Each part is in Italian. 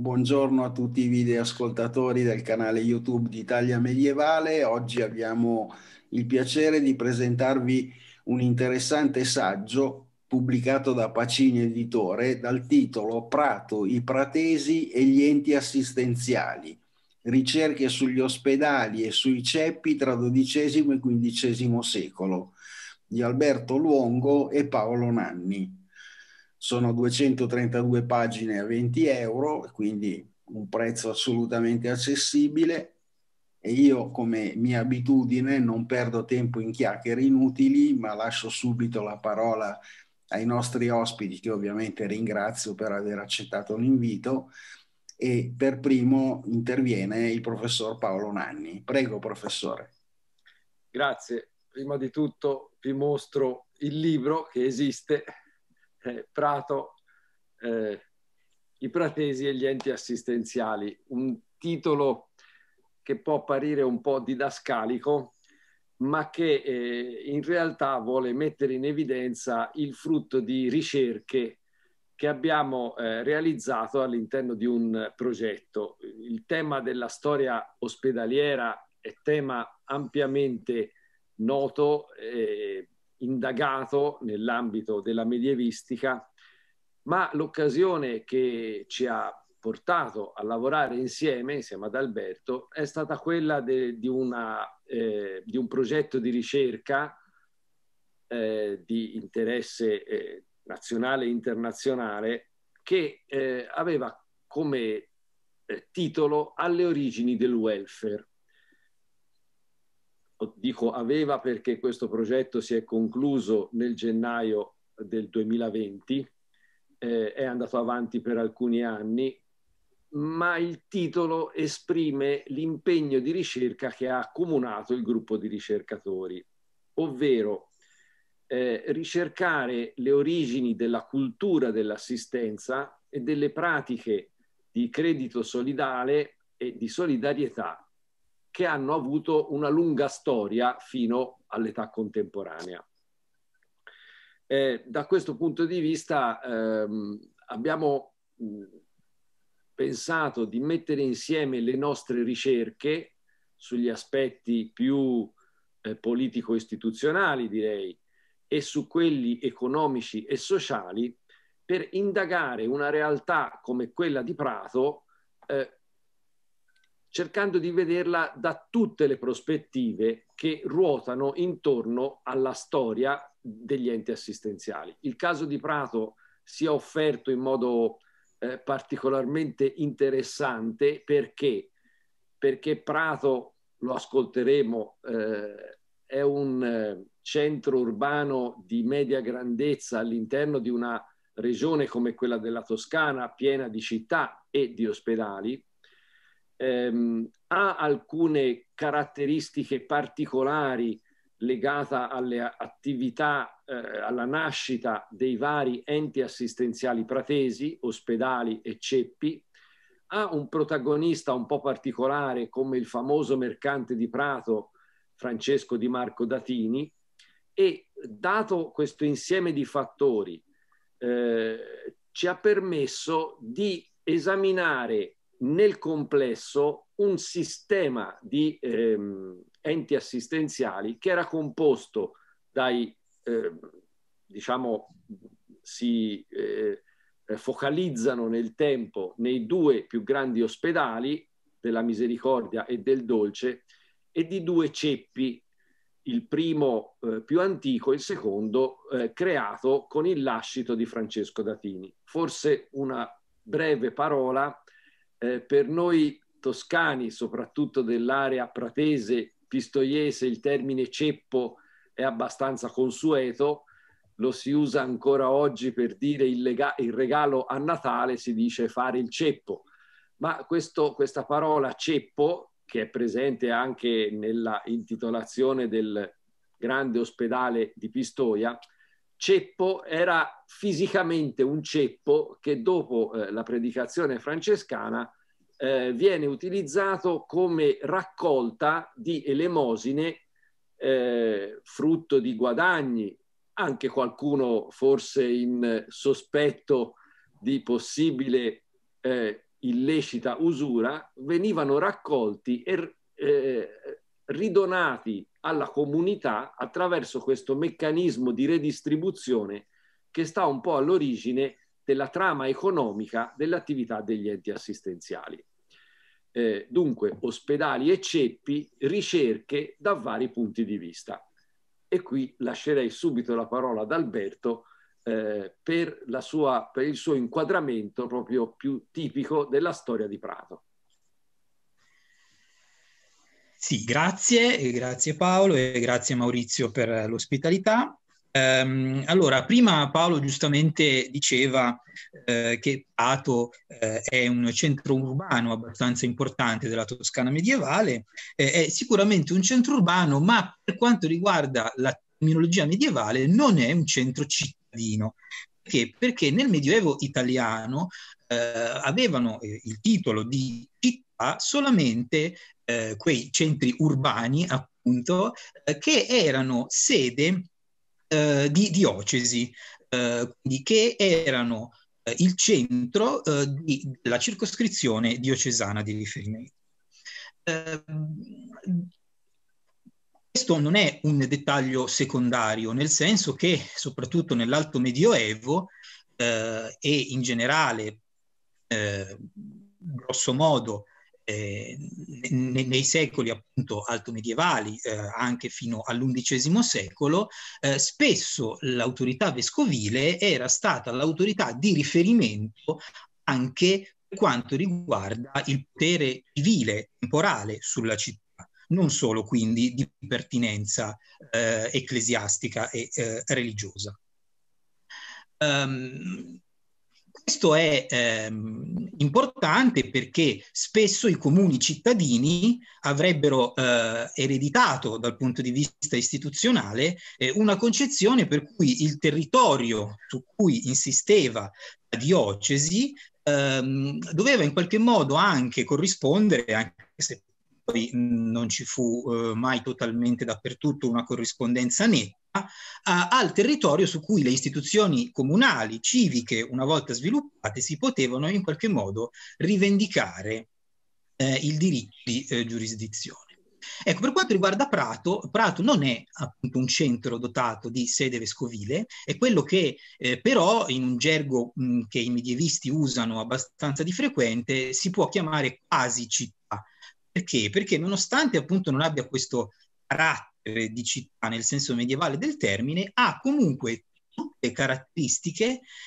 Buongiorno a tutti i videoascoltatori del canale YouTube di Italia Medievale. Oggi abbiamo il piacere di presentarvi un interessante saggio pubblicato da Pacini Editore dal titolo Prato, i pratesi e gli enti assistenziali, ricerche sugli ospedali e sui ceppi tra XII e XV secolo di Alberto Luongo e Paolo Nanni. Sono 232 pagine a 20 euro, quindi un prezzo assolutamente accessibile e io come mia abitudine non perdo tempo in chiacchiere inutili, ma lascio subito la parola ai nostri ospiti che ovviamente ringrazio per aver accettato l'invito e per primo interviene il professor Paolo Nanni. Prego, professore. Grazie. Prima di tutto vi mostro il libro che esiste, eh, Prato, eh, i pratesi e gli enti assistenziali, un titolo che può apparire un po' didascalico, ma che eh, in realtà vuole mettere in evidenza il frutto di ricerche che abbiamo eh, realizzato all'interno di un progetto. Il tema della storia ospedaliera è tema ampiamente noto, eh, indagato nell'ambito della medievistica, ma l'occasione che ci ha portato a lavorare insieme, insieme ad Alberto, è stata quella de, di, una, eh, di, un progetto di ricerca eh, di interesse eh, nazionale e internazionale che eh, aveva come eh, titolo Alle origini del welfare. Dico aveva perché questo progetto si è concluso nel gennaio del 2020, eh, è andato avanti per alcuni anni, ma il titolo esprime l'impegno di ricerca che ha accomunato il gruppo di ricercatori, ovvero eh, ricercare le origini della cultura dell'assistenza e delle pratiche di credito solidale e di solidarietà che hanno avuto una lunga storia fino all'età contemporanea. Eh, da questo punto di vista ehm, abbiamo pensato di mettere insieme le nostre ricerche sugli aspetti più eh, politico-istituzionali, direi, e su quelli economici e sociali per indagare una realtà come quella di Prato eh, cercando di vederla da tutte le prospettive che ruotano intorno alla storia degli enti assistenziali. Il caso di Prato si è offerto in modo eh, particolarmente interessante perché, perché Prato, lo ascolteremo eh, è un eh, centro urbano di media grandezza all'interno di una regione come quella della Toscana, piena di città e di ospedali, ehm, ha alcune caratteristiche particolari legate alle attività, eh, alla nascita dei vari enti assistenziali pratesi, ospedali e ceppi, ha un protagonista un po' particolare come il famoso mercante di Prato, Francesco Di Marco Datini e dato questo insieme di fattori eh, ci ha permesso di esaminare nel complesso un sistema di ehm, enti assistenziali che era composto dai, eh, diciamo, si eh, focalizzano nel tempo nei due più grandi ospedali della Misericordia e del Dolce e di due ceppi, il primo eh, più antico, il secondo eh, creato con il lascito di Francesco Datini. Forse una breve parola eh, per noi toscani, soprattutto dell'area pratese, pistoiese, il termine ceppo è abbastanza consueto, lo si usa ancora oggi per dire il, lega- il regalo a Natale, si dice fare il ceppo, ma questo, questa parola ceppo che è presente anche nella intitolazione del grande ospedale di Pistoia, Ceppo era fisicamente un ceppo che dopo eh, la predicazione francescana eh, viene utilizzato come raccolta di elemosine, eh, frutto di guadagni, anche qualcuno forse in sospetto di possibile eh, illecita usura venivano raccolti e eh, ridonati alla comunità attraverso questo meccanismo di redistribuzione che sta un po' all'origine della trama economica dell'attività degli enti assistenziali. Eh, dunque, ospedali e ceppi, ricerche da vari punti di vista. E qui lascerei subito la parola ad Alberto eh, per, sua, per il suo inquadramento proprio più tipico della storia di Prato. Sì, grazie, grazie Paolo e grazie Maurizio per l'ospitalità. Ehm, allora, prima Paolo giustamente diceva eh, che Prato eh, è un centro urbano abbastanza importante della Toscana medievale, eh, è sicuramente un centro urbano, ma per quanto riguarda la terminologia medievale non è un centro città cittadino. Perché? Perché nel Medioevo italiano eh, avevano eh, il titolo di città solamente eh, quei centri urbani, appunto, eh, che erano sede eh, di diocesi, eh, quindi che erano il centro di, della circoscrizione diocesana di riferimento questo non è un dettaglio secondario, nel senso che soprattutto nell'alto medioevo eh, e in generale, eh, grosso modo, eh, nei, nei, secoli appunto alto medievali, eh, anche fino all'undicesimo secolo, eh, spesso l'autorità vescovile era stata l'autorità di riferimento anche per quanto riguarda il potere civile temporale sulla città non solo quindi di pertinenza eh, ecclesiastica e eh, religiosa. Um, questo è ehm, importante perché spesso i comuni cittadini avrebbero eh, ereditato dal punto di vista istituzionale eh, una concezione per cui il territorio su cui insisteva la diocesi ehm, doveva in qualche modo anche corrispondere, anche se poi non ci fu eh, mai totalmente dappertutto una corrispondenza netta, a, al territorio su cui le istituzioni comunali, civiche, una volta sviluppate, si potevano in qualche modo rivendicare eh, il diritto di eh, giurisdizione. Ecco, per quanto riguarda Prato, Prato non è appunto un centro dotato di sede vescovile, è quello che eh, però in un gergo mh, che i medievisti usano abbastanza di frequente si può chiamare quasi città perché? Perché nonostante appunto non abbia questo carattere di città nel senso medievale del termine, ha comunque tutte caratteristiche,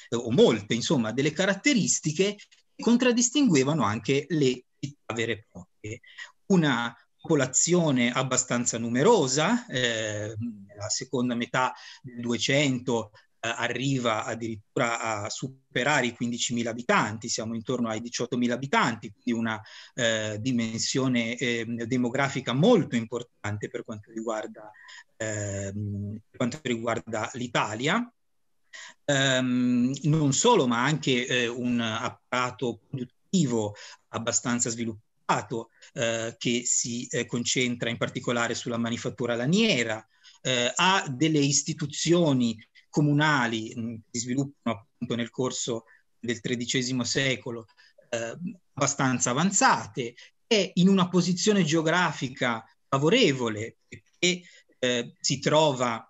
eh, o molte insomma, delle caratteristiche che contraddistinguevano anche le città vere e proprie. Una popolazione abbastanza numerosa, eh, nella seconda metà del 200 eh, arriva addirittura a superare i 15.000 abitanti, siamo intorno ai 18.000 abitanti, quindi una eh, dimensione eh, demografica molto importante per quanto riguarda, eh, per quanto riguarda l'Italia. Um, non solo, ma anche eh, un apparato produttivo abbastanza sviluppato eh, che si concentra in particolare sulla manifattura laniera, eh, ha delle istituzioni comunali mm, che si sviluppano appunto nel corso del XIII secolo eh, abbastanza avanzate, e in una posizione geografica favorevole perché eh, si trova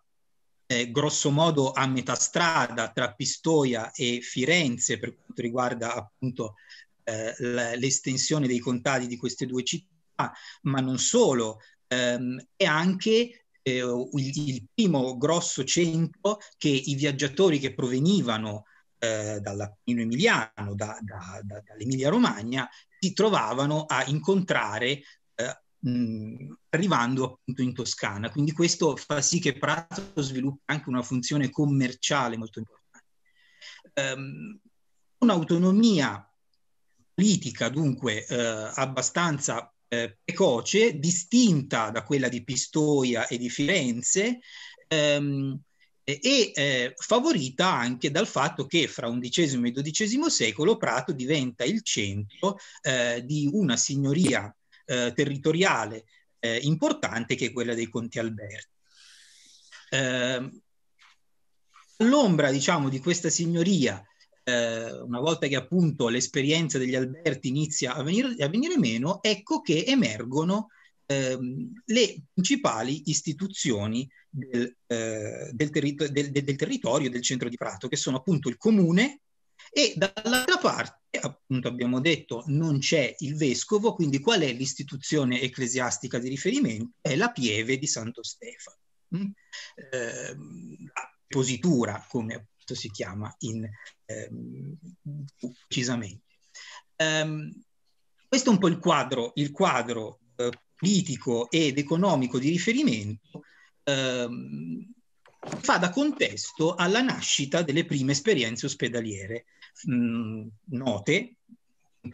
eh, grosso modo a metà strada tra Pistoia e Firenze per quanto riguarda appunto eh, l'estensione dei contadi di queste due città, ma non solo, ehm, è anche eh, il, il, primo grosso centro che i viaggiatori che provenivano eh, dall'Appino Emiliano, da, da, da, dall'Emilia Romagna, si trovavano a incontrare eh, mh, arrivando appunto in Toscana. Quindi questo fa sì che Prato sviluppi anche una funzione commerciale molto importante. Um, un'autonomia politica dunque eh, abbastanza eh, precoce, distinta da quella di Pistoia e di Firenze, ehm, e eh, favorita anche dal fatto che fra XI e XII secolo Prato diventa il centro eh, di una signoria eh, territoriale eh, importante che è quella dei Conti Alberti. Ehm, all'ombra, diciamo, di questa signoria eh, una volta che appunto l'esperienza degli Alberti inizia a venire, a venire meno, ecco che emergono ehm, le principali istituzioni del, eh, del, terri- del, del, territorio del centro di Prato, che sono appunto il comune e dall'altra parte, appunto abbiamo detto, non c'è il vescovo, quindi qual è l'istituzione ecclesiastica di riferimento? È la pieve di Santo Stefano. Mm? Eh, la positura, come questo si chiama in, ehm, precisamente. Um, questo è un po' il quadro, il quadro eh, politico ed economico di riferimento ehm, fa da contesto alla nascita delle prime esperienze ospedaliere mh, note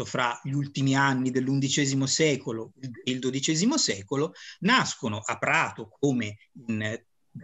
fra gli ultimi anni dell'undicesimo secolo e il dodicesimo secolo, nascono a Prato, come in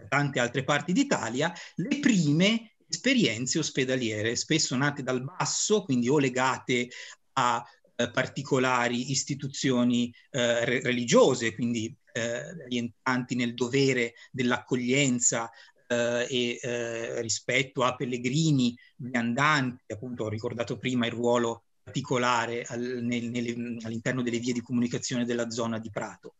tante altre parti d'Italia, le prime esperienze ospedaliere, spesso nate dal basso, quindi o legate a eh, particolari istituzioni eh, re- religiose, quindi eh, rientranti nel dovere dell'accoglienza eh, e eh, rispetto a pellegrini, viandanti, appunto ho ricordato prima il ruolo particolare al, nel, nel, all'interno delle vie di comunicazione della zona di Prato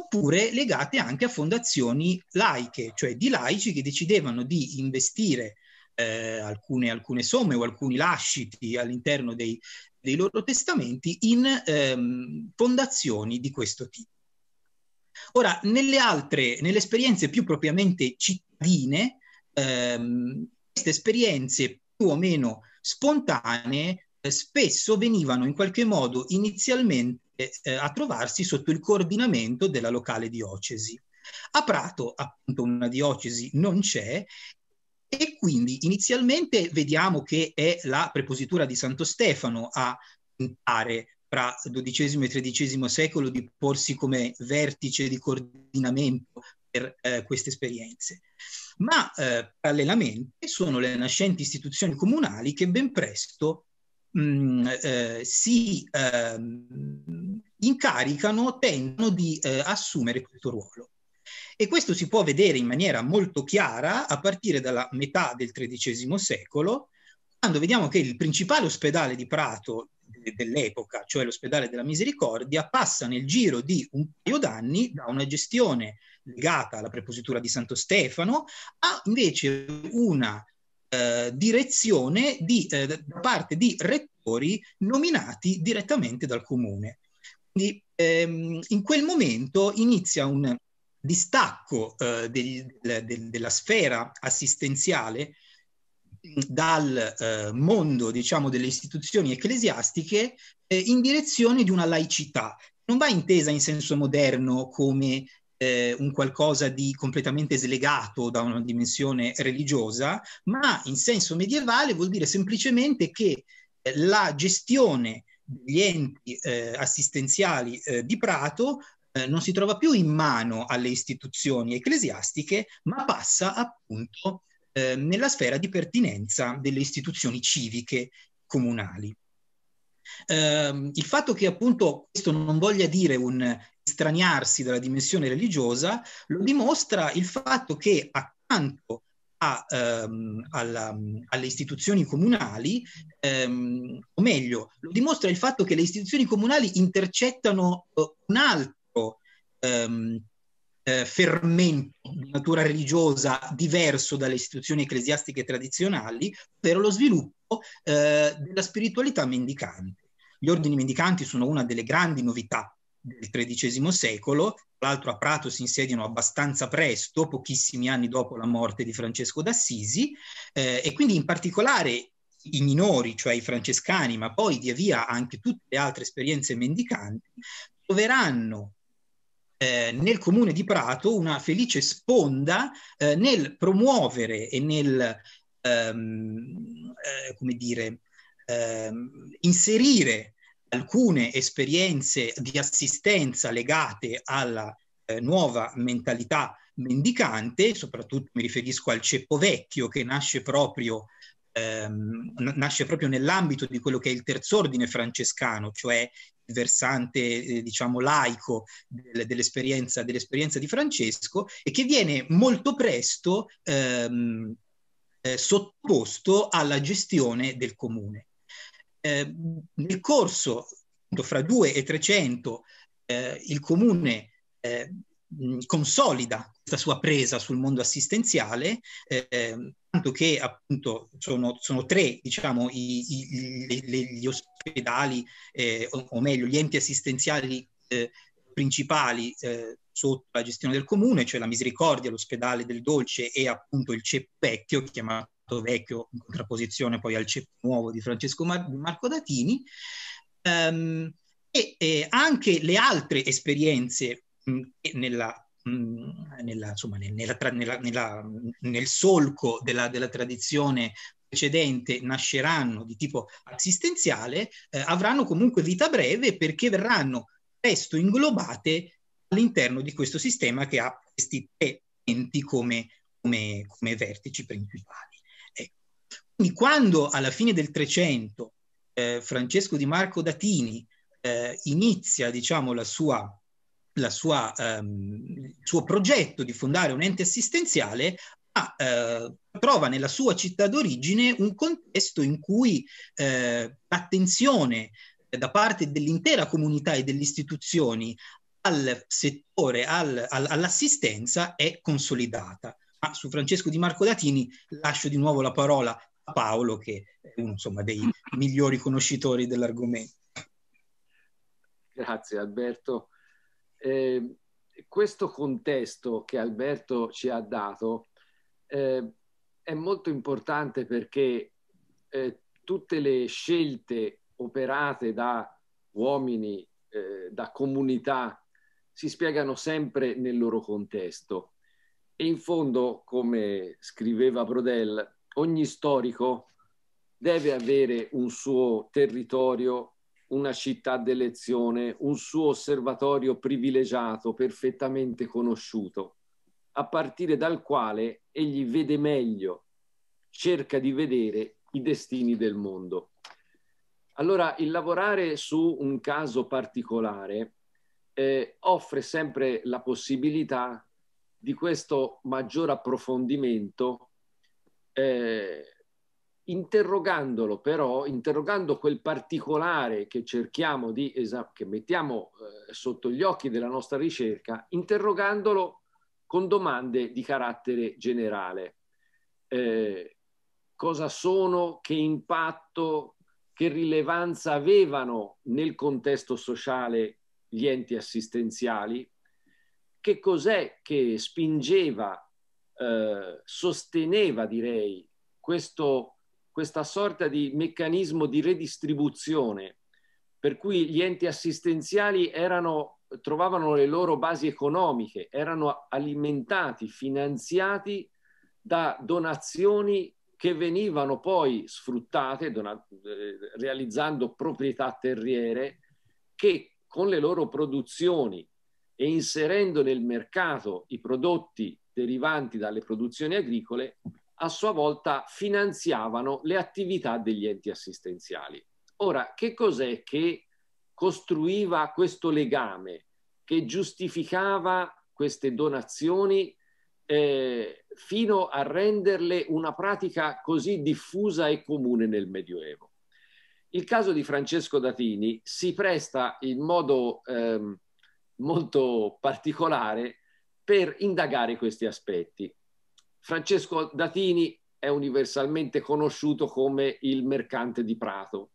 oppure legate anche a fondazioni laiche, cioè di laici che decidevano di investire eh, alcune, alcune, somme o alcuni lasciti all'interno dei, dei loro testamenti in ehm, fondazioni di questo tipo. Ora, nelle altre, nelle esperienze più propriamente cittadine, ehm, queste esperienze più o meno spontanee eh, spesso venivano in qualche modo inizialmente eh, a trovarsi sotto il coordinamento della locale diocesi. A Prato, appunto, una diocesi non c'è e quindi inizialmente vediamo che è la prepositura di Santo Stefano a puntare tra XII e XIII secolo di porsi come vertice di coordinamento per eh, queste esperienze. Ma eh, parallelamente sono le nascenti istituzioni comunali che ben presto mh, mm, eh, si ehm, incaricano, tentano di eh, assumere questo ruolo. E questo si può vedere in maniera molto chiara a partire dalla metà del XIII secolo, quando vediamo che il principale ospedale di Prato dell'epoca, cioè l'ospedale della Misericordia, passa nel giro di un paio d'anni da una gestione legata alla prepositura di Santo Stefano a invece una eh, direzione di, eh, da parte di rettori nominati direttamente dal comune. Quindi ehm, in quel momento inizia un distacco eh, degli, de, della sfera assistenziale dal eh, mondo diciamo, delle istituzioni ecclesiastiche eh, in direzione di una laicità. Non va intesa in senso moderno come eh, un qualcosa di completamente slegato da una dimensione religiosa, ma in senso medievale vuol dire semplicemente che eh, la gestione degli enti eh, assistenziali eh, di Prato eh, non si trova più in mano alle istituzioni ecclesiastiche, ma passa appunto eh, nella sfera di pertinenza delle istituzioni civiche comunali. Eh, il fatto che appunto questo non voglia dire un estraniarsi dalla dimensione religiosa lo dimostra il fatto che accanto a, ehm, alla, alle istituzioni comunali, ehm, o meglio, lo dimostra il fatto che le istituzioni comunali intercettano eh, un'altra ehm, eh, fermento di natura religiosa diverso dalle istituzioni ecclesiastiche tradizionali, per lo sviluppo eh, della spiritualità mendicante. Gli ordini mendicanti sono una delle grandi novità del XIII secolo, tra l'altro a Prato si insediano abbastanza presto, pochissimi anni dopo la morte di Francesco d'Assisi, eh, e quindi in particolare i minori, cioè i francescani, ma poi via via anche tutte le altre esperienze mendicanti, troveranno eh, nel comune di Prato una felice sponda eh, nel promuovere e nel, ehm, eh, come dire, ehm, inserire alcune esperienze di assistenza legate alla eh, nuova mentalità mendicante, soprattutto mi riferisco al ceppo vecchio che nasce proprio ehm, nasce proprio nell'ambito di quello che è il terzo ordine francescano, cioè versante eh, diciamo laico del, dell'esperienza, dell'esperienza di Francesco e che viene molto presto ehm, eh, sottoposto alla gestione del comune. Eh, nel corso fra 2 e 300 eh, il comune eh, consolida questa sua presa sul mondo assistenziale, eh, tanto che appunto sono, sono tre diciamo, i, i, le, gli ospedali, eh, o, o, meglio gli enti assistenziali eh, principali eh, sotto la gestione del comune, cioè la Misericordia, l'ospedale del Dolce e appunto il CEP vecchio, chiamato vecchio in contrapposizione poi al CEP nuovo di Francesco Mar- Marco Datini. Um, e eh, anche le altre esperienze Mm, mm, nella nella, insomma, nella, nella, nel solco della, della, tradizione precedente nasceranno di tipo assistenziale, eh, avranno comunque vita breve perché verranno presto inglobate all'interno di questo sistema che ha questi tre enti come, come, come vertici principali. Ecco. Quindi quando alla fine del Trecento eh, Francesco di Marco Datini eh, inizia diciamo, la sua sua, ehm, il suo progetto di fondare un ente assistenziale ma eh, trova nella sua città d'origine un contesto in cui eh, l'attenzione da parte dell'intera comunità e delle istituzioni al settore, al, al, all'assistenza è consolidata. Ma su Francesco Di Marco Latini lascio di nuovo la parola a Paolo, che è uno insomma, dei mm. migliori conoscitori dell'argomento. Grazie Alberto eh, questo contesto che Alberto ci ha dato eh, è molto importante perché eh, tutte le scelte operate da uomini, eh, da comunità, si spiegano sempre nel loro contesto. E in fondo, come scriveva Brodel, ogni storico deve avere un suo territorio una città d'elezione, un suo osservatorio privilegiato, perfettamente conosciuto, a partire dal quale egli vede meglio, cerca di vedere i destini del mondo. Allora, il lavorare su un caso particolare eh, offre sempre la possibilità di questo maggior approfondimento eh, interrogandolo però, interrogando quel particolare che cerchiamo di, esam- che mettiamo eh, sotto gli occhi della nostra ricerca, interrogandolo con domande di carattere generale. Eh, cosa sono, che impatto, che rilevanza avevano nel contesto sociale gli enti assistenziali, che cos'è che spingeva, eh, sosteneva direi questo questa sorta di meccanismo di redistribuzione per cui gli enti assistenziali erano, trovavano le loro basi economiche, erano alimentati, finanziati da donazioni che venivano poi sfruttate, donat- eh, realizzando proprietà terriere, che con le loro produzioni e inserendo nel mercato i prodotti derivanti dalle produzioni agricole a sua volta finanziavano le attività degli enti assistenziali. Ora, che cos'è che costruiva questo legame, che giustificava queste donazioni eh, fino a renderle una pratica così diffusa e comune nel Medioevo? Il caso di Francesco Datini si presta in modo eh, molto particolare per indagare questi aspetti. Francesco Datini è universalmente conosciuto come il mercante di Prato.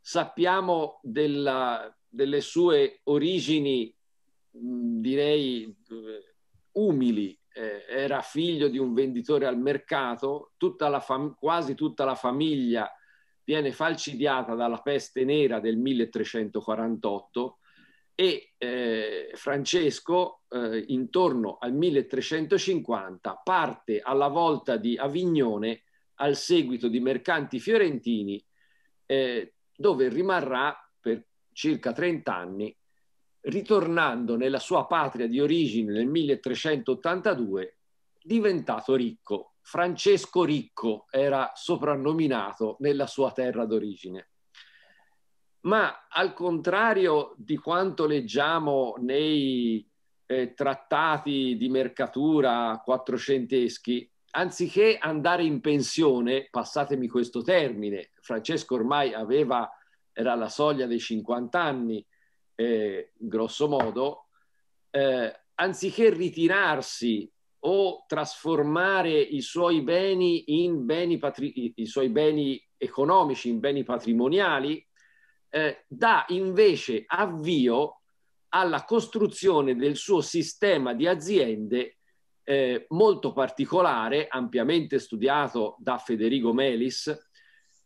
Sappiamo della, delle sue origini, mm, direi, eh, umili. Eh, era figlio di un venditore al mercato, tutta quasi tutta la famiglia viene falcidiata dalla peste nera del 1348 e eh, Francesco eh, intorno al 1350 parte alla volta di Avignone al seguito di mercanti fiorentini eh, dove rimarrà per circa 30 anni ritornando nella sua patria di origine nel 1382 diventato ricco. Francesco Ricco era soprannominato nella sua terra d'origine ma al contrario di quanto leggiamo nei eh, trattati di mercatura quattrocenteschi, anziché andare in pensione, passatemi questo termine, Francesco ormai aveva, era alla soglia dei 50 anni, eh, grosso modo, eh, anziché ritirarsi o trasformare i suoi beni in beni, patri- i suoi beni economici in beni patrimoniali, eh, dà invece avvio alla costruzione del suo sistema di aziende eh, molto particolare, ampiamente studiato da Federico Melis,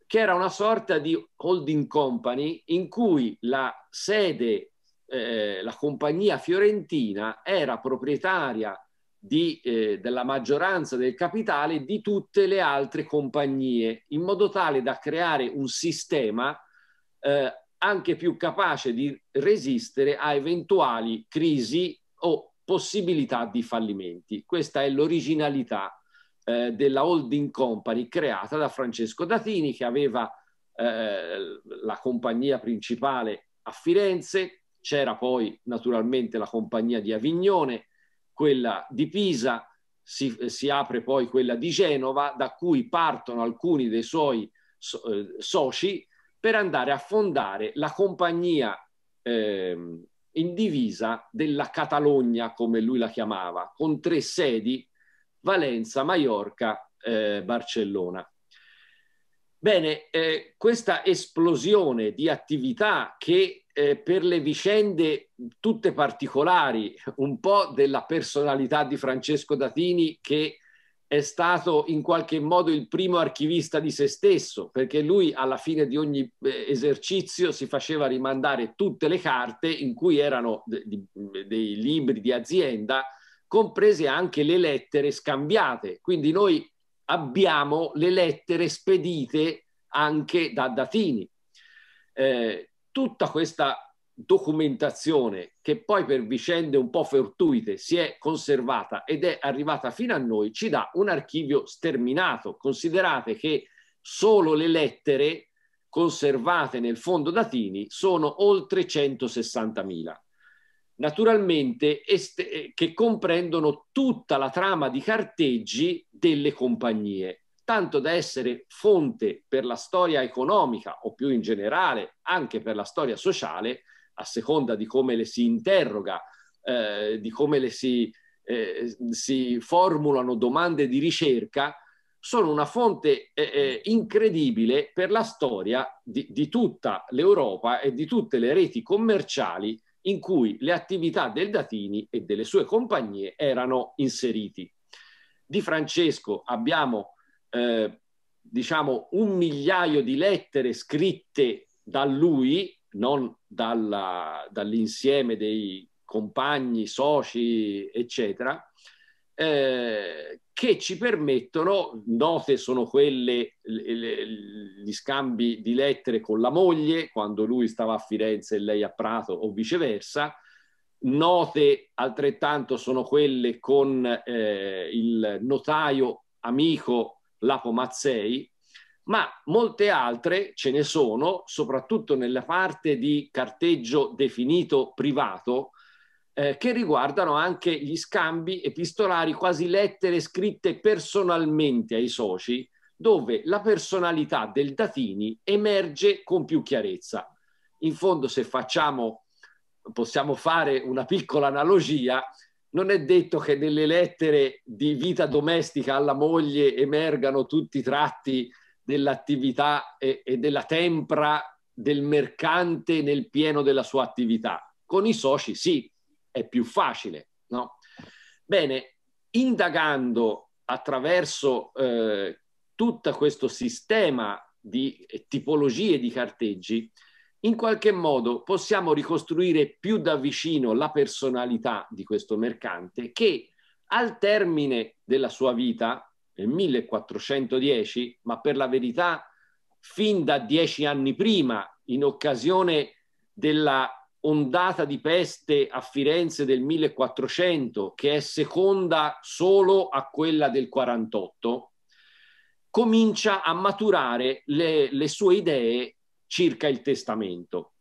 che era una sorta di holding company in cui la sede, eh, la compagnia fiorentina era proprietaria di, eh, della maggioranza del capitale di tutte le altre compagnie, in modo tale da creare un sistema eh, anche più capace di resistere a eventuali crisi o possibilità di fallimenti. Questa è l'originalità eh, della holding company creata da Francesco Datini che aveva eh, la compagnia principale a Firenze, c'era poi naturalmente la compagnia di Avignone, quella di Pisa, si, si apre poi quella di Genova, da cui partono alcuni dei suoi so, eh, soci per andare a fondare la compagnia eh, in divisa della Catalogna, come lui la chiamava, con tre sedi, Valenza, Maiorca, eh, Barcellona. Bene, eh, questa esplosione di attività che eh, per le vicende tutte particolari, un po' della personalità di Francesco Datini che è stato in qualche modo il primo archivista di se stesso, perché lui alla fine di ogni eh, esercizio si faceva rimandare tutte le carte in cui erano dei libri di azienda, comprese anche le lettere scambiate. Quindi noi abbiamo le lettere spedite anche da Datini. Eh, tutta questa documentazione che poi per vicende un po' fortuite si è conservata ed è arrivata fino a noi ci dà un archivio sterminato. Considerate che solo le lettere conservate nel fondo datini sono oltre 160.000. Naturalmente eh, che comprendono tutta la trama di carteggi delle compagnie, tanto da essere fonte per la storia economica o più in generale anche per la storia sociale a seconda di come le si interroga, eh, di come le si, eh, si, formulano domande di ricerca, sono una fonte eh, eh, incredibile per la storia di, di tutta l'Europa e di tutte le reti commerciali in cui le attività del Datini e delle sue compagnie erano inseriti. Di Francesco abbiamo eh, diciamo un migliaio di lettere scritte da lui non dalla, dall'insieme dei compagni, soci, eccetera, eh, che ci permettono, note sono quelle, le, le, gli scambi di lettere con la moglie, quando lui stava a Firenze e lei a Prato o viceversa, note altrettanto sono quelle con eh, il notaio amico Lapo Mazzei, ma molte altre ce ne sono, soprattutto nella parte di carteggio definito privato, eh, che riguardano anche gli scambi epistolari, quasi lettere scritte personalmente ai soci, dove la personalità del Datini emerge con più chiarezza. In fondo, se facciamo, possiamo fare una piccola analogia, non è detto che nelle lettere di vita domestica alla moglie emergano tutti i tratti dell'attività e, e della tempra del mercante nel pieno della sua attività. Con i soci sì, è più facile, no? Bene, indagando attraverso eh, tutto questo sistema di tipologie di carteggi, in qualche modo possiamo ricostruire più da vicino la personalità di questo mercante che al termine della sua vita nel 1410, ma per la verità fin da dieci anni prima, in occasione della ondata di peste a Firenze del 1400, che è seconda solo a quella del 48, comincia a maturare le, le sue idee circa il testamento.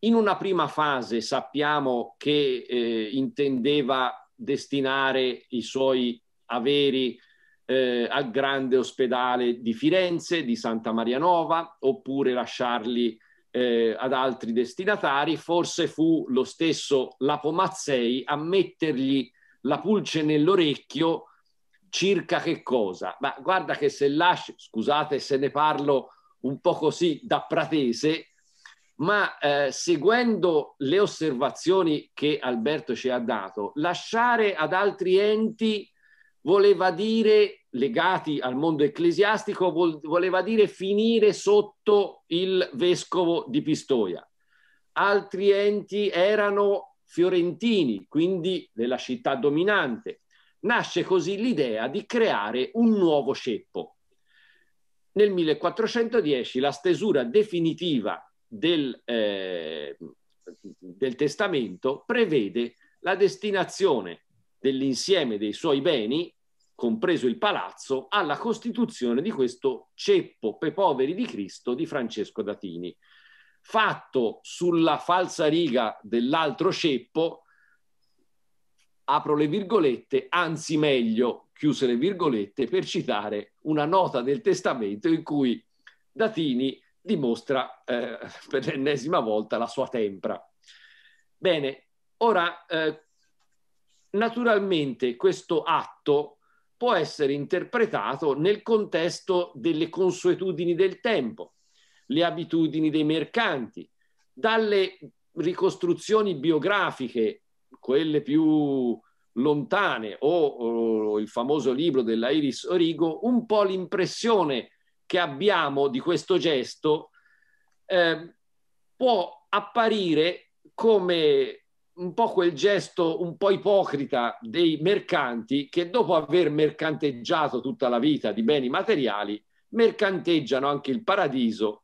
In una prima fase sappiamo che eh, intendeva destinare i suoi averi eh, al grande ospedale di Firenze, di Santa Maria Nova, oppure lasciarli eh, ad altri destinatari. Forse fu lo stesso Lapo Mazzei a mettergli la pulce nell'orecchio circa che cosa. Ma guarda che se lasci, scusate se ne parlo un po' così da pratese, ma eh, seguendo le osservazioni che Alberto ci ha dato, lasciare ad altri enti voleva dire, legati al mondo ecclesiastico, voleva dire finire sotto il vescovo di Pistoia. Altri enti erano fiorentini, quindi della città dominante. Nasce così l'idea di creare un nuovo ceppo. Nel 1410 la stesura definitiva del, eh, del testamento prevede la destinazione dell'insieme dei suoi beni, compreso il palazzo, alla costituzione di questo ceppo per poveri di Cristo di Francesco Datini, fatto sulla falsa riga dell'altro ceppo, apro le virgolette, anzi meglio, chiuse le virgolette, per citare una nota del testamento in cui Datini dimostra eh, per l'ennesima volta la sua tempra. Bene, ora eh, naturalmente questo atto può essere interpretato nel contesto delle consuetudini del tempo, le abitudini dei mercanti, dalle ricostruzioni biografiche, quelle più lontane, o, o il famoso libro della Iris Origo, un po' l'impressione che abbiamo di questo gesto eh, può apparire come un po' quel gesto un po' ipocrita dei mercanti che dopo aver mercanteggiato tutta la vita di beni materiali mercanteggiano anche il paradiso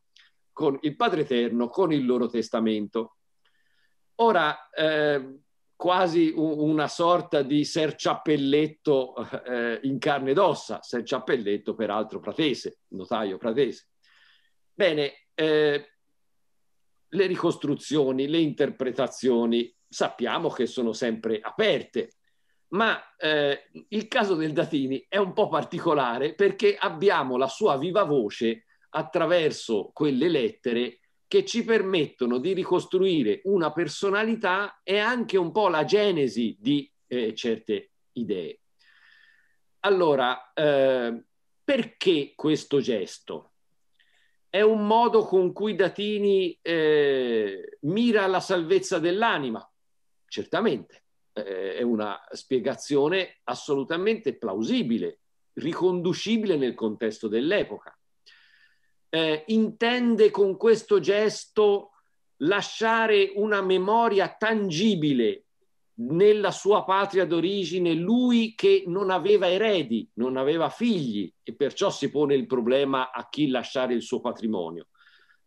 con il Padre Eterno, con il loro testamento. Ora, eh, quasi una sorta di serciappelletto eh, in carne ed ossa, Ser Ciappelletto peraltro pratese, notaio pratese. Bene, eh, le ricostruzioni, le interpretazioni, sappiamo che sono sempre aperte. Ma eh, il caso del Datini è un po' particolare perché abbiamo la sua viva voce attraverso quelle lettere che ci permettono di ricostruire una personalità e anche un po' la genesi di eh, certe idee. Allora, eh, perché questo gesto? È un modo con cui Datini eh, mira alla salvezza dell'anima, Certamente eh, è una spiegazione assolutamente plausibile, riconducibile nel contesto dell'epoca. Eh, intende con questo gesto lasciare una memoria tangibile nella sua patria d'origine lui che non aveva eredi, non aveva figli e perciò si pone il problema a chi lasciare il suo patrimonio.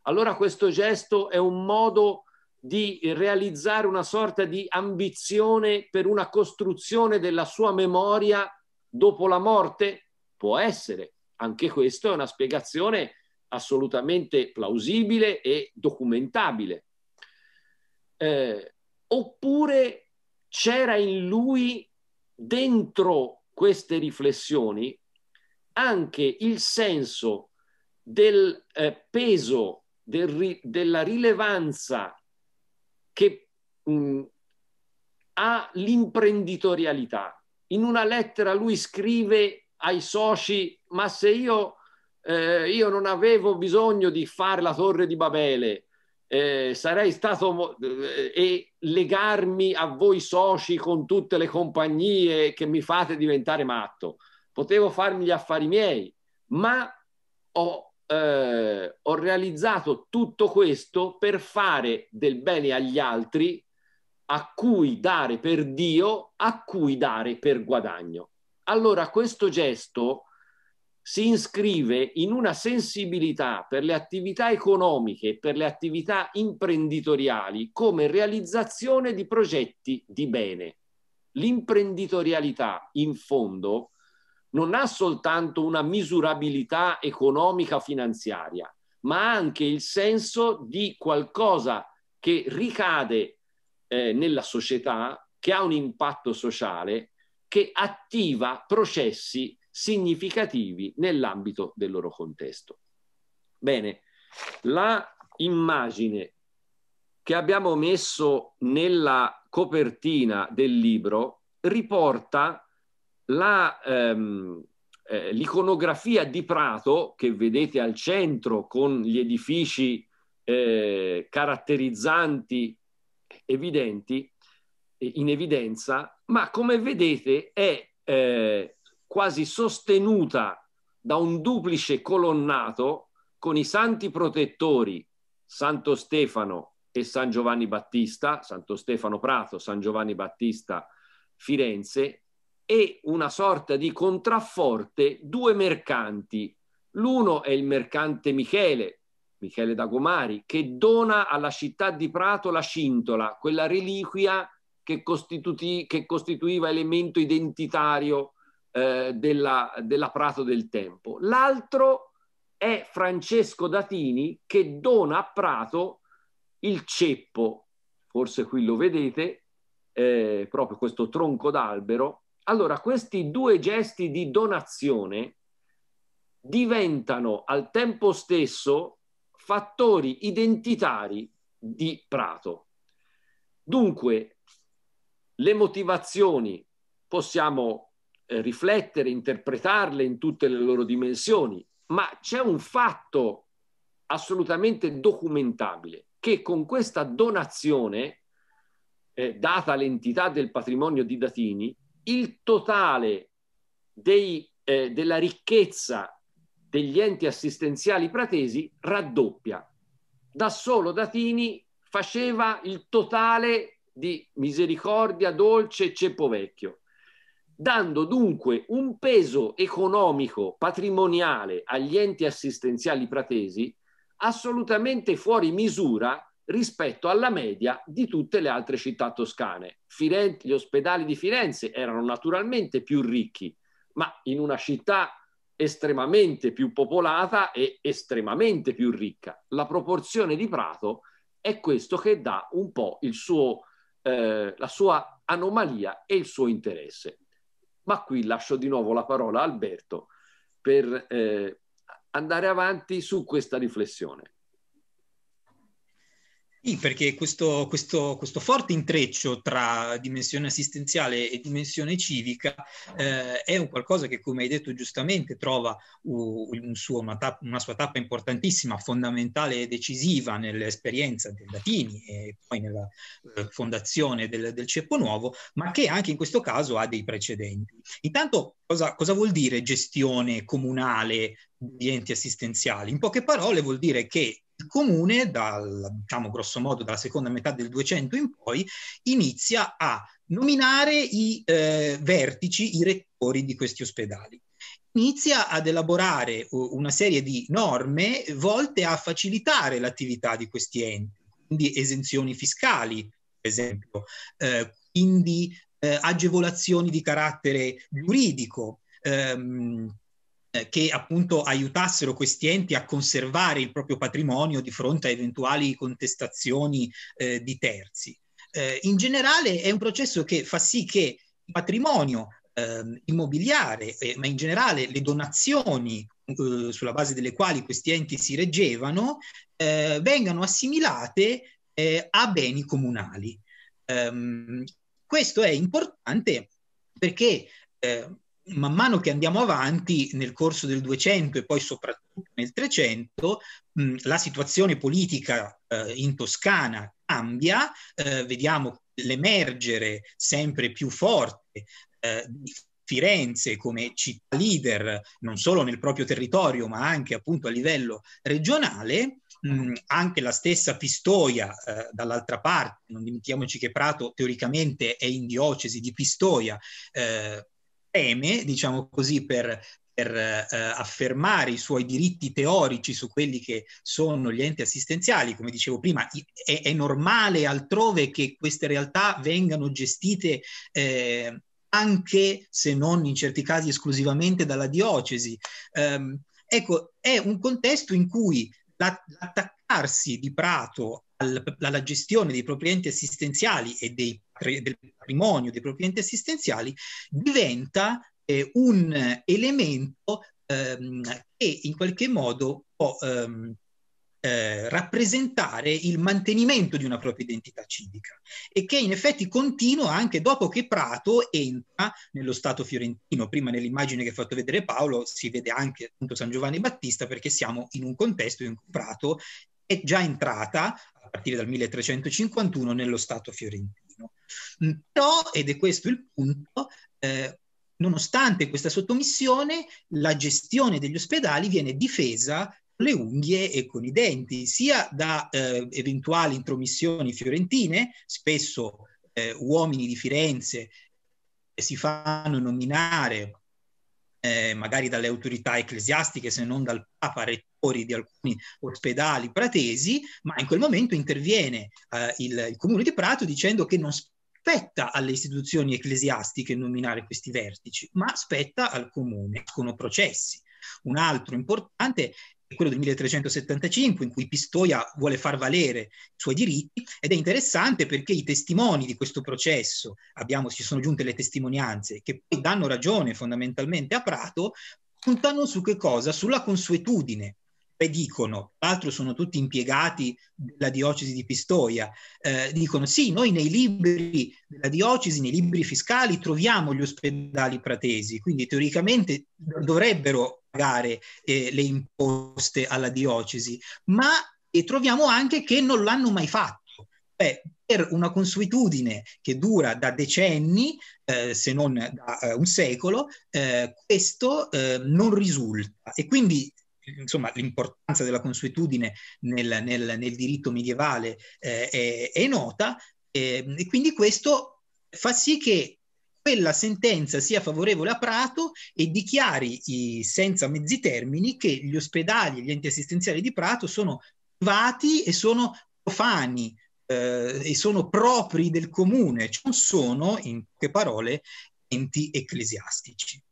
Allora questo gesto è un modo di realizzare una sorta di ambizione per una costruzione della sua memoria dopo la morte? Può essere. Anche questa è una spiegazione assolutamente plausibile e documentabile. Eh, oppure c'era in lui, dentro queste riflessioni, anche il senso del eh, peso, del, della rilevanza che mh, mm, ha l'imprenditorialità. In una lettera lui scrive ai soci, ma se io, eh, io non avevo bisogno di fare la torre di Babele, eh, sarei stato eh, e legarmi a voi soci con tutte le compagnie che mi fate diventare matto. Potevo farmi gli affari miei, ma ho eh, ho realizzato tutto questo per fare del bene agli altri a cui dare per Dio, a cui dare per guadagno. Allora questo gesto si iscrive in una sensibilità per le attività economiche, per le attività imprenditoriali come realizzazione di progetti di bene. L'imprenditorialità, in fondo, non ha soltanto una misurabilità economica finanziaria, ma anche il senso di qualcosa che ricade eh, nella società, che ha un impatto sociale, che attiva processi significativi nell'ambito del loro contesto. Bene, la immagine che abbiamo messo nella copertina del libro riporta la, ehm, eh, l'iconografia di Prato, che vedete al centro con gli edifici eh, caratterizzanti evidenti, eh, in evidenza, ma come vedete è eh, quasi sostenuta da un duplice colonnato con i santi protettori Santo Stefano e San Giovanni Battista, Santo Stefano Prato, San Giovanni Battista Firenze, e una sorta di contrafforte due mercanti. L'uno è il mercante Michele, Michele Dagomari, che dona alla città di Prato la cintola, quella reliquia che, che costituiva elemento identitario eh, della, della Prato del tempo. L'altro è Francesco Datini che dona a Prato il ceppo, forse qui lo vedete, eh, proprio questo tronco d'albero allora, questi due gesti di donazione diventano al tempo stesso fattori identitari di Prato. Dunque, le motivazioni possiamo eh, riflettere, interpretarle in tutte le loro dimensioni, ma c'è un fatto assolutamente documentabile che con questa donazione, eh, data l'entità del patrimonio di Datini, il totale dei, eh, della ricchezza degli enti assistenziali pratesi raddoppia. Da solo Datini faceva il totale di Misericordia, Dolce e Ceppo Vecchio, dando dunque un peso economico patrimoniale agli enti assistenziali pratesi assolutamente fuori misura rispetto alla media di tutte le altre città toscane. Firenze, gli ospedali di Firenze erano naturalmente più ricchi, ma in una città estremamente più popolata e estremamente più ricca. La proporzione di Prato è questo che dà un po' suo, eh, la sua anomalia e il suo interesse. Ma qui lascio di nuovo la parola a Alberto per eh, andare avanti su questa riflessione. Sì, perché questo, questo, questo, forte intreccio tra dimensione assistenziale e dimensione civica eh, è un qualcosa che, come hai detto giustamente, trova un suo, una, tappa, una, sua tappa importantissima, fondamentale e decisiva nell'esperienza dei latini e poi nella eh, fondazione del, del Ceppo Nuovo, ma che anche in questo caso ha dei precedenti. Intanto, cosa, cosa vuol dire gestione comunale di enti assistenziali? In poche parole vuol dire che il comune, dal, diciamo grosso modo dalla seconda metà del 200 in poi, inizia a nominare i eh, vertici, i rettori di questi ospedali. Inizia ad elaborare una serie di norme volte a facilitare l'attività di questi enti, quindi esenzioni fiscali, per esempio, eh, quindi eh, agevolazioni di carattere giuridico, ehm, eh, che appunto aiutassero questi enti a conservare il proprio patrimonio di fronte a eventuali contestazioni eh, di terzi. Eh, in generale è un processo che fa sì che il patrimonio ehm, eh, immobiliare, ma in generale le donazioni eh, sulla base delle quali questi enti si reggevano, eh, vengano assimilate a beni comunali. Ehm, questo è importante perché man mano che andiamo avanti nel corso del 200 e poi soprattutto nel 300, la situazione politica eh, in Toscana cambia, eh, vediamo l'emergere sempre più forte eh, di Firenze come città leader non solo nel proprio territorio ma anche appunto a livello regionale. anche la stessa Pistoia, eh, dall'altra parte, non dimentichiamoci che Prato teoricamente è in diocesi di Pistoia, eh, preme, diciamo così, per, per eh, affermare i suoi diritti teorici su quelli che sono gli enti assistenziali. Come dicevo prima, è, è normale altrove che queste realtà vengano gestite eh, anche se non in certi casi esclusivamente dalla diocesi. Um, ecco, è un contesto in cui l'attaccarsi di Prato alla gestione dei propri enti assistenziali e dei, del patrimonio dei propri enti assistenziali diventa eh, un elemento ehm, che in qualche modo può ehm, eh, rappresentare il mantenimento di una propria identità civica e che in effetti continua anche dopo che Prato entra nello Stato fiorentino. Prima nell'immagine che ha fatto vedere Paolo si vede anche appunto San Giovanni Battista perché siamo in un contesto in cui Prato è già entrata a partire dal 1351 nello Stato fiorentino. Mm, però, ed è questo il punto, eh, nonostante questa sottomissione, la gestione degli ospedali viene difesa con le unghie e con i denti, sia da eh, eventuali intromissioni fiorentine, spesso eh, uomini di Firenze si fanno nominare eh, magari dalle autorità ecclesiastiche se non dal Papa, di alcuni ospedali pratesi, ma in quel momento interviene eh, il, il comune di Prato dicendo che non spetta alle istituzioni ecclesiastiche nominare questi vertici, ma spetta al comune. Sono processi. Un altro importante è quello del 1375 in cui Pistoia vuole far valere i suoi diritti ed è interessante perché i testimoni di questo processo, abbiamo, ci sono giunte le testimonianze che poi danno ragione fondamentalmente a Prato, puntano su che cosa? Sulla consuetudine dicono, tra l'altro sono tutti impiegati della diocesi di Pistoia, eh, dicono sì, noi nei libri della diocesi, nei libri fiscali troviamo gli ospedali pratesi, quindi teoricamente dovrebbero pagare eh, le imposte alla diocesi, ma e troviamo anche che non l'hanno mai fatto. Beh, per una consuetudine che dura da decenni, eh, se non da uh, un secolo, eh, questo eh, non risulta. E quindi insomma, l'importanza della consuetudine nel, nel, nel diritto medievale eh, è, è, nota eh, e quindi questo fa sì che quella sentenza sia favorevole a Prato e dichiari i, senza mezzi termini che gli ospedali e gli enti assistenziali di Prato sono privati e sono profani eh, e sono propri del comune, cioè non sono, in poche parole, enti ecclesiastici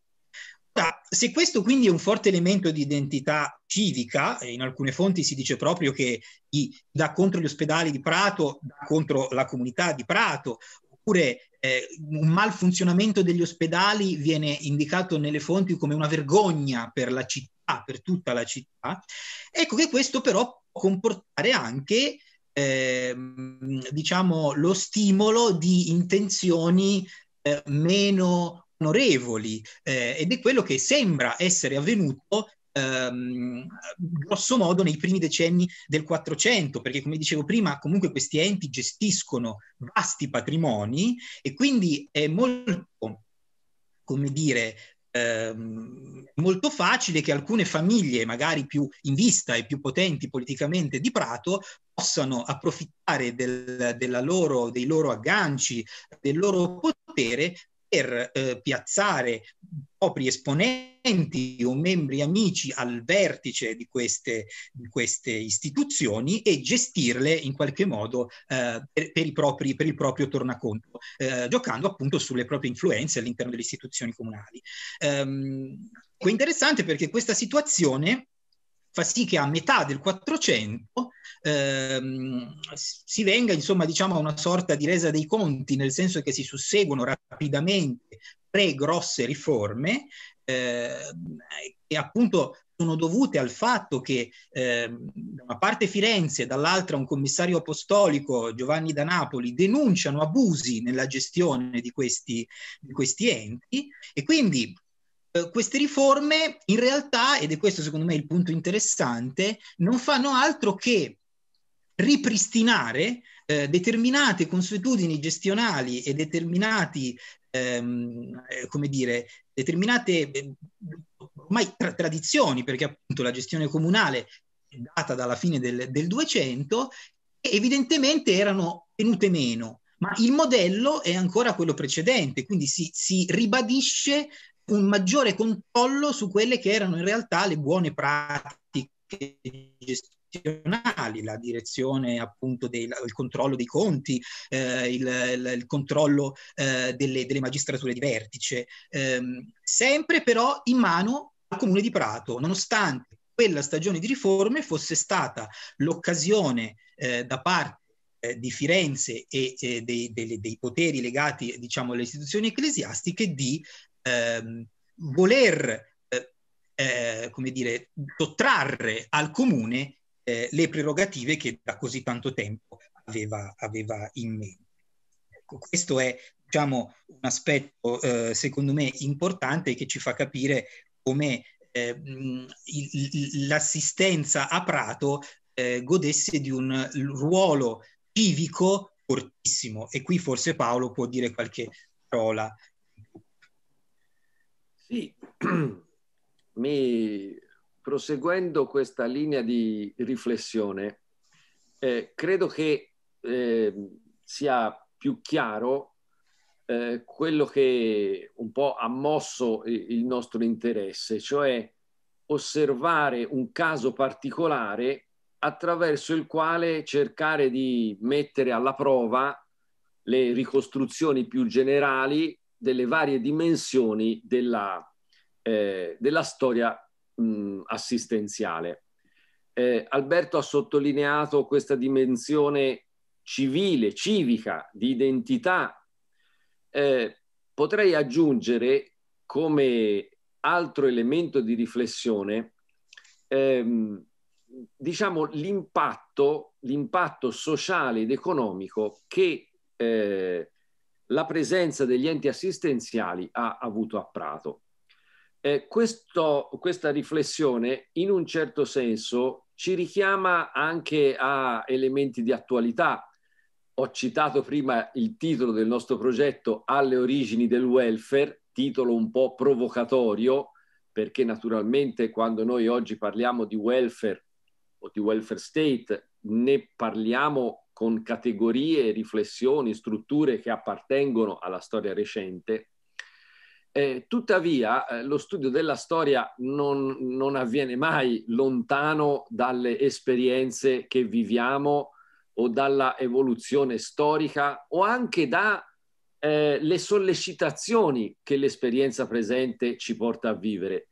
se questo quindi è un forte elemento di identità civica, in alcune fonti si dice proprio che chi dà contro gli ospedali di Prato, dà contro la comunità di Prato, oppure eh, un malfunzionamento degli ospedali viene indicato nelle fonti come una vergogna per la città, per tutta la città, ecco che questo però può comportare anche eh, diciamo, lo stimolo di intenzioni eh, meno onorevoli eh, ed è quello che sembra essere avvenuto ehm, grosso modo nei primi decenni del 400, perché come dicevo prima, comunque questi enti gestiscono vasti patrimoni e quindi è molto, come dire, ehm, molto facile che alcune famiglie, magari più in vista e più potenti politicamente di Prato, possano approfittare del, loro, dei loro agganci, del loro potere per eh, piazzare propri esponenti o membri amici al vertice di queste, di queste istituzioni e gestirle in qualche modo eh, per, per, propri, per, il proprio tornaconto, eh, giocando appunto sulle proprie influenze all'interno delle istituzioni comunali. Um, è interessante perché questa situazione fa sì che a metà del 400 ehm, si venga insomma diciamo a una sorta di resa dei conti, nel senso che si susseguono rapidamente tre grosse riforme eh, che appunto sono dovute al fatto che eh, da una parte Firenze e dall'altra un commissario apostolico, Giovanni da Napoli, denunciano abusi nella gestione di questi, di questi enti e quindi eh, queste riforme in realtà, ed è questo secondo me il punto interessante, non fanno altro che ripristinare eh, determinate consuetudini gestionali e determinati, ehm, eh, come dire, determinate eh, ormai tra- tradizioni, perché appunto la gestione comunale è data dalla fine del, del 200, evidentemente erano tenute meno ma il modello è ancora quello precedente, quindi si, si ribadisce un maggiore controllo su quelle che erano in realtà le buone pratiche gestionali, la direzione appunto del controllo dei conti, eh, il, il, il, controllo eh, delle, delle, magistrature di vertice, ehm, sempre però in mano al comune di Prato, nonostante quella stagione di riforme fosse stata l'occasione eh, da parte eh, di Firenze e, e eh, dei, dei, dei, poteri legati diciamo alle istituzioni ecclesiastiche di ehm, voler eh, eh, come dire, sottrarre al comune eh, le prerogative che da così tanto tempo aveva, aveva in mente. Ecco, questo è diciamo, un aspetto eh, secondo me importante che ci fa capire come eh, l'assistenza a Prato eh, godesse di un ruolo civico fortissimo e qui forse Paolo può dire qualche parola sì, mi, proseguendo questa linea di riflessione, eh, credo che eh, sia più chiaro eh, quello che un po' ha mosso il nostro interesse, cioè osservare un caso particolare attraverso il quale cercare di mettere alla prova le ricostruzioni più generali delle varie dimensioni della, eh, della storia mh, assistenziale. Eh, Alberto ha sottolineato questa dimensione civile, civica, di identità. Eh, potrei aggiungere come altro elemento di riflessione ehm, diciamo l'impatto, l'impatto sociale ed economico che eh, la presenza degli enti assistenziali ha avuto a Prato. Eh, questo, questa riflessione in un certo senso ci richiama anche a elementi di attualità. Ho citato prima il titolo del nostro progetto Alle origini del welfare, titolo un po' provocatorio, perché naturalmente quando noi oggi parliamo di welfare o di welfare state ne parliamo con categorie, riflessioni, strutture che appartengono alla storia recente. Eh, tuttavia eh, lo studio della storia non, non, avviene mai lontano dalle esperienze che viviamo o dalla evoluzione storica o anche dalle eh, sollecitazioni che l'esperienza presente ci porta a vivere.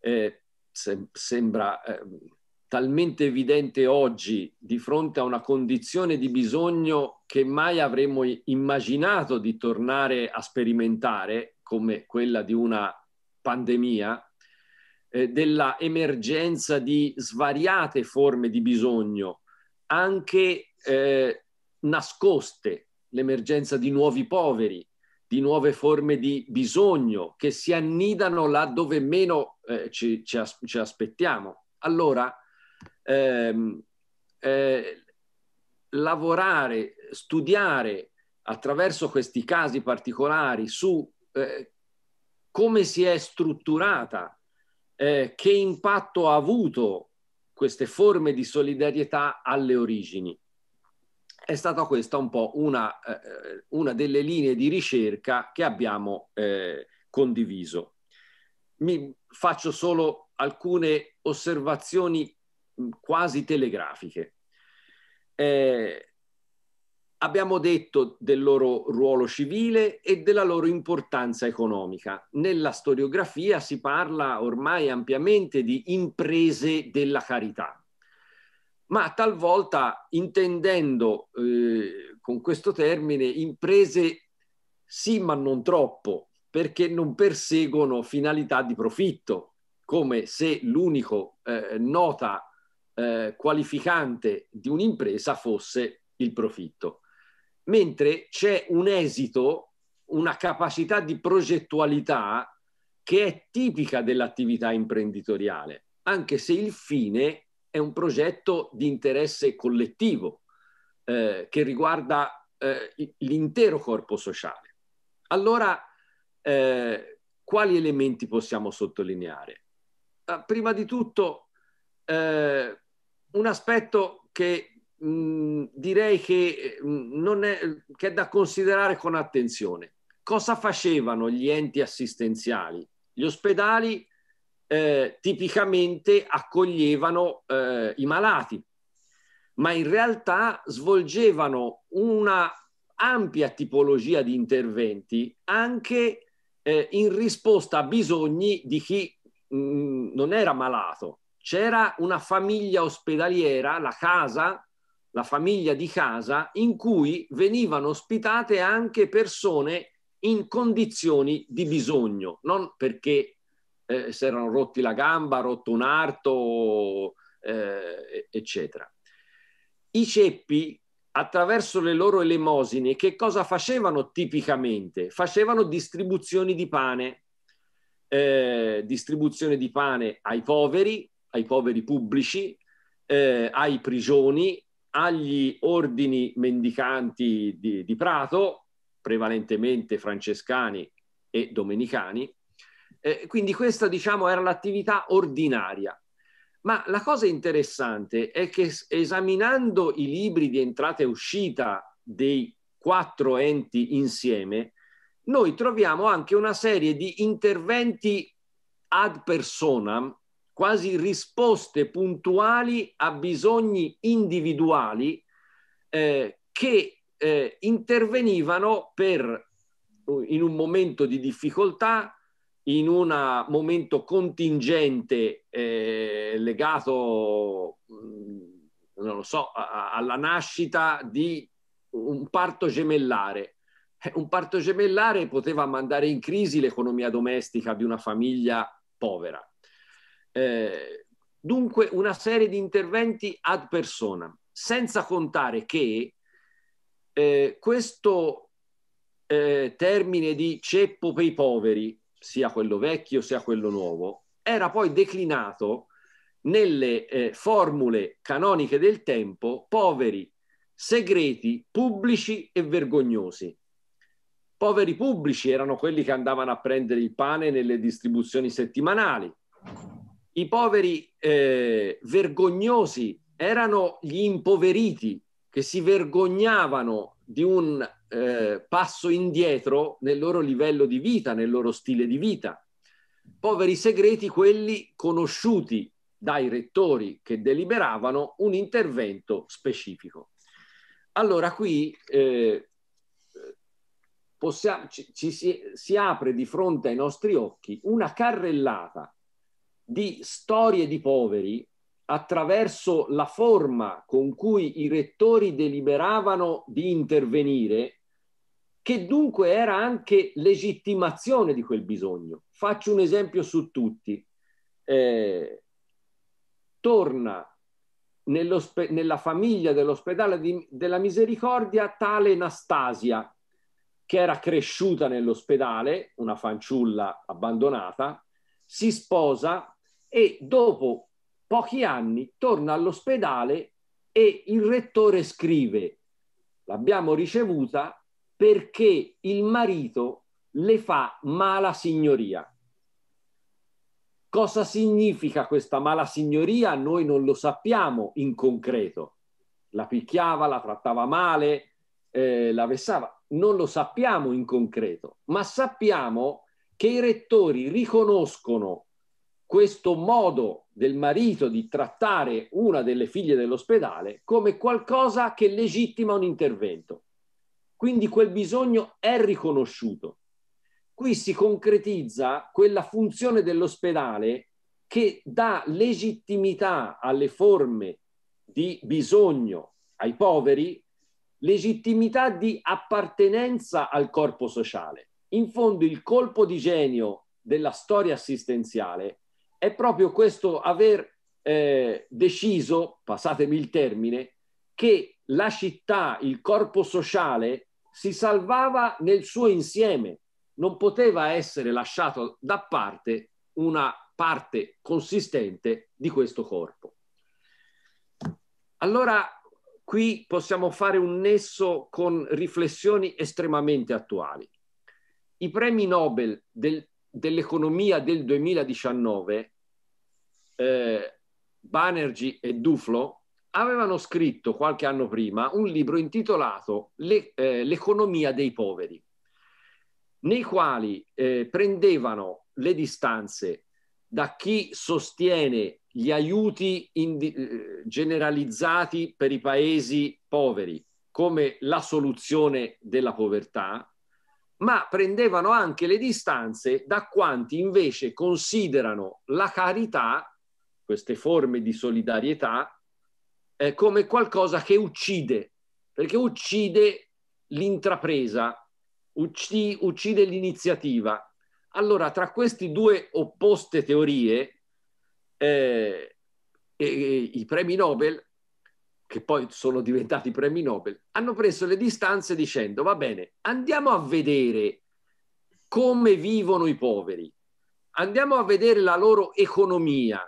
Eh, Se, sembra ehm, talmente evidente oggi di fronte a una condizione di bisogno che mai avremmo immaginato di tornare a sperimentare, come quella di una pandemia, eh, della emergenza di svariate forme di bisogno, anche eh, nascoste, l'emergenza di nuovi poveri, di nuove forme di bisogno che si annidano là dove meno eh, ci, ci, as- ci aspettiamo. Allora, ehm, eh, lavorare, studiare attraverso questi casi particolari su eh, come si è strutturata, eh, che impatto ha avuto queste forme di solidarietà alle origini. È stata questa un po' una, eh, una delle linee di ricerca che abbiamo eh, condiviso. Mi faccio solo alcune osservazioni Mm, quasi telegrafiche. Eh, abbiamo detto del loro ruolo civile e della loro importanza economica. Nella storiografia si parla ormai ampiamente di imprese della carità, ma talvolta intendendo eh, con questo termine imprese sì ma non troppo, perché non perseguono finalità di profitto, come se l'unico eh, nota eh, qualificante di un'impresa fosse il profitto, mentre c'è un esito, una capacità di progettualità che è tipica dell'attività imprenditoriale, anche se il fine è un progetto di interesse collettivo eh, che riguarda eh, l'intero corpo sociale. Allora, eh, quali elementi possiamo sottolineare? Ah, prima di tutto, eh, un aspetto che mh, mm, direi che, mh, eh, è, che è da considerare con attenzione. Cosa facevano gli enti assistenziali? Gli ospedali eh, tipicamente accoglievano eh, i malati, ma in realtà svolgevano una ampia tipologia di interventi anche eh, in risposta a bisogni di chi mh, mm, non era malato c'era una famiglia ospedaliera, la casa, la famiglia di casa, in cui venivano ospitate anche persone in condizioni di bisogno, non perché eh, si erano rotti la gamba, rotto un arto, eh, eccetera. I ceppi, attraverso le loro elemosine, che cosa facevano tipicamente? Facevano distribuzioni di pane, eh, distribuzione di pane ai poveri, ai poveri pubblici, eh, ai prigioni, agli ordini mendicanti di, di Prato, prevalentemente francescani e domenicani. Eh, quindi questa, diciamo, era l'attività ordinaria. Ma la cosa interessante è che esaminando i libri di entrata e uscita dei quattro enti insieme, noi troviamo anche una serie di interventi ad personam quasi risposte puntuali a bisogni individuali eh, che eh, intervenivano per, in un momento di difficoltà, in un momento contingente eh, legato, non lo so, a, alla nascita di un parto gemellare. Eh, un parto gemellare poteva mandare in crisi l'economia domestica di una famiglia povera eh, dunque una serie di interventi ad persona, senza contare che eh, questo eh, termine di ceppo per i poveri, sia quello vecchio sia quello nuovo, era poi declinato nelle eh, formule canoniche del tempo poveri, segreti, pubblici e vergognosi. Poveri pubblici erano quelli che andavano a prendere il pane nelle distribuzioni settimanali, i poveri eh, vergognosi erano gli impoveriti che si vergognavano di un eh, passo indietro nel loro livello di vita, nel loro stile di vita. Poveri segreti quelli conosciuti dai rettori che deliberavano un intervento specifico. Allora qui eh, possiamo, ci, ci si, si apre di fronte ai nostri occhi una carrellata di storie di poveri attraverso la forma con cui i rettori deliberavano di intervenire, che dunque era anche legittimazione di quel bisogno. Faccio un esempio su tutti. Eh, torna nella famiglia dell'ospedale della misericordia tale Anastasia, che era cresciuta nell'ospedale, una fanciulla abbandonata, si sposa e dopo pochi anni torna all'ospedale e il rettore scrive l'abbiamo ricevuta perché il marito le fa mala signoria. Cosa significa questa mala signoria? Noi non lo sappiamo in concreto. La picchiava, la trattava male, eh, la vessava. Non lo sappiamo in concreto, ma sappiamo che i rettori riconoscono questo modo del marito di trattare una delle figlie dell'ospedale come qualcosa che legittima un intervento. Quindi quel bisogno è riconosciuto. Qui si concretizza quella funzione dell'ospedale che dà legittimità alle forme di bisogno ai poveri, legittimità di appartenenza al corpo sociale. In fondo il colpo di genio della storia assistenziale è proprio questo aver eh, deciso, passatemi il termine, che la città, il corpo sociale si salvava nel suo insieme, non poteva essere lasciato da parte una parte consistente di questo corpo. Allora qui possiamo fare un nesso con riflessioni estremamente attuali. I premi Nobel del, dell'economia del 2019 eh, Banerjee e Duflo avevano scritto qualche anno prima un libro intitolato Le, eh, L'economia dei poveri, nei quali eh, prendevano le distanze da chi sostiene gli aiuti indi- eh, generalizzati per i paesi poveri come la soluzione della povertà, ma prendevano anche le distanze da quanti invece considerano la carità queste forme di solidarietà eh, come qualcosa che uccide, perché uccide l'intrapresa, uccide, uccide l'iniziativa. Allora, tra queste due opposte teorie, eh, eh, i premi Nobel, che poi sono diventati premi Nobel, hanno preso le distanze dicendo, va bene, andiamo a vedere come vivono i poveri, andiamo a vedere la loro economia,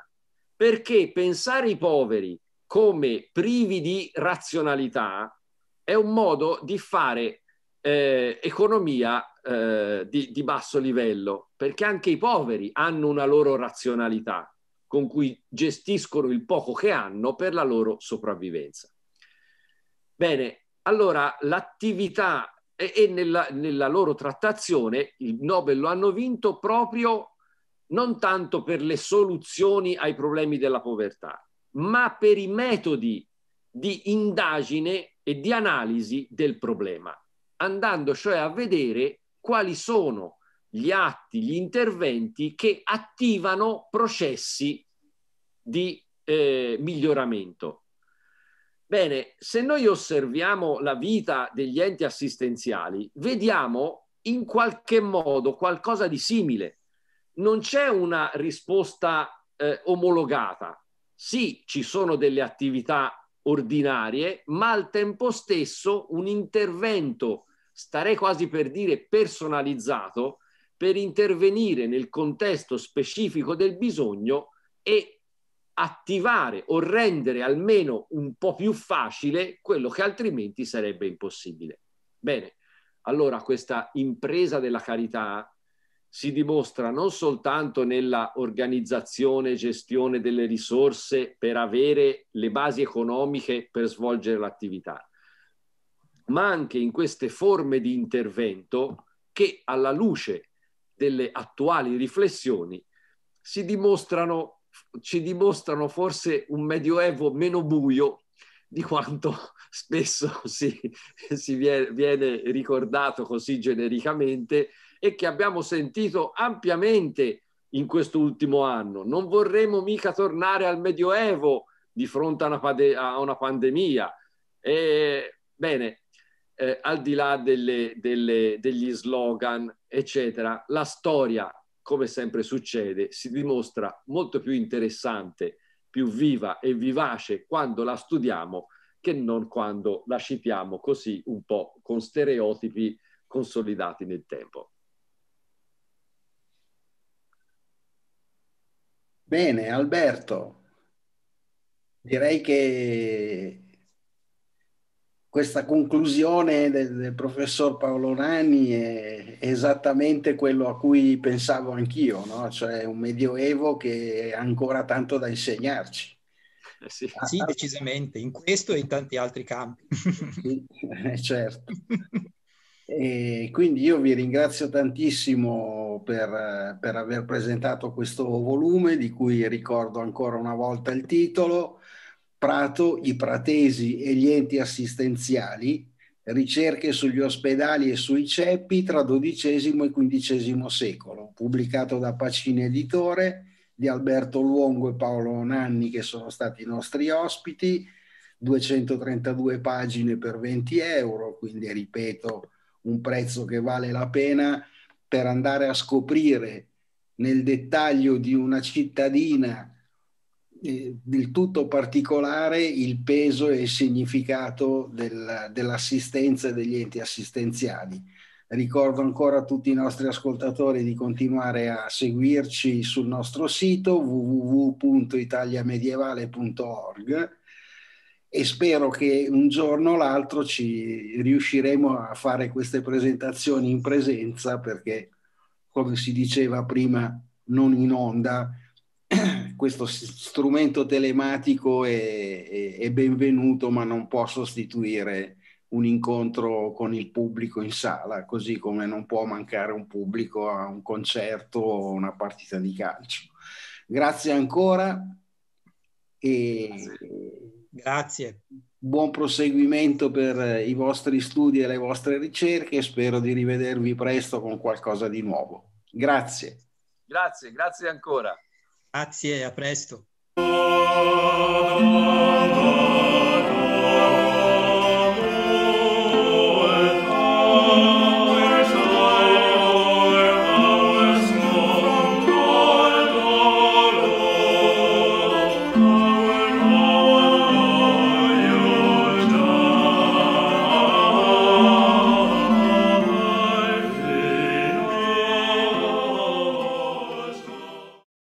perché pensare i poveri come privi di razionalità è un modo di fare eh, economia eh, di, di basso livello, perché anche i poveri hanno una loro razionalità con cui gestiscono il poco che hanno per la loro sopravvivenza. Bene, allora l'attività e, nella, nella, loro trattazione il Nobel lo hanno vinto proprio non tanto per le soluzioni ai problemi della povertà, ma per i metodi di indagine e di analisi del problema, andando cioè a vedere quali sono gli atti, gli interventi che attivano processi di eh, miglioramento. Bene, se noi osserviamo la vita degli enti assistenziali, vediamo in qualche modo qualcosa di simile non c'è una risposta eh, omologata. Sì, ci sono delle attività ordinarie, ma al tempo stesso un intervento, starei quasi per dire personalizzato, per intervenire nel contesto specifico del bisogno e attivare o rendere almeno un po' più facile quello che altrimenti sarebbe impossibile. Bene, allora questa impresa della carità si dimostra non soltanto nella organizzazione e gestione delle risorse per avere le basi economiche per svolgere l'attività, ma anche in queste forme di intervento che alla luce delle attuali riflessioni si dimostrano, ci dimostrano forse un medioevo meno buio di quanto spesso si, si viene, viene ricordato così genericamente e che abbiamo sentito ampiamente in quest'ultimo anno. Non vorremmo mica tornare al Medioevo di fronte a una, pande- a una pandemia. E, bene, eh, al di là delle, delle, degli slogan, eccetera, la storia, come sempre succede, si dimostra molto più interessante, più viva e vivace quando la studiamo che non quando la citiamo così un po' con stereotipi consolidati nel tempo. Bene, Alberto, direi che questa conclusione del, del professor Paolo Nani è esattamente quello a cui pensavo anch'io, no? cioè un medioevo che ha ancora tanto da insegnarci. Eh sì, ah, sì decisamente, in questo e in tanti altri campi. Sì, eh, certo. E quindi io vi ringrazio tantissimo per, eh, per, aver presentato questo volume di cui ricordo ancora una volta il titolo Prato, i pratesi e gli enti assistenziali, ricerche sugli ospedali e sui ceppi tra XII e XV secolo, pubblicato da Pacini Editore di Alberto Luongo e Paolo Nanni che sono stati i nostri ospiti, 232 pagine per 20 euro, quindi ripeto un prezzo che vale la pena per andare a scoprire nel dettaglio di una cittadina eh, del tutto particolare il peso e il significato del, dell'assistenza e degli enti assistenziali. Ricordo ancora a tutti i nostri ascoltatori di continuare a seguirci sul nostro sito www.italiamedievale.org e spero che un giorno o l'altro ci riusciremo a fare queste presentazioni in presenza perché, come si diceva prima, non in onda, questo strumento telematico è, è, è benvenuto ma non può sostituire un incontro con il pubblico in sala, così come non può mancare un pubblico a un concerto o una partita di calcio. Grazie ancora e... Grazie Grazie. Buon proseguimento per eh, i vostri studi e le vostre ricerche spero di rivedervi presto con qualcosa di nuovo. Grazie. Grazie, grazie ancora. Grazie, a presto.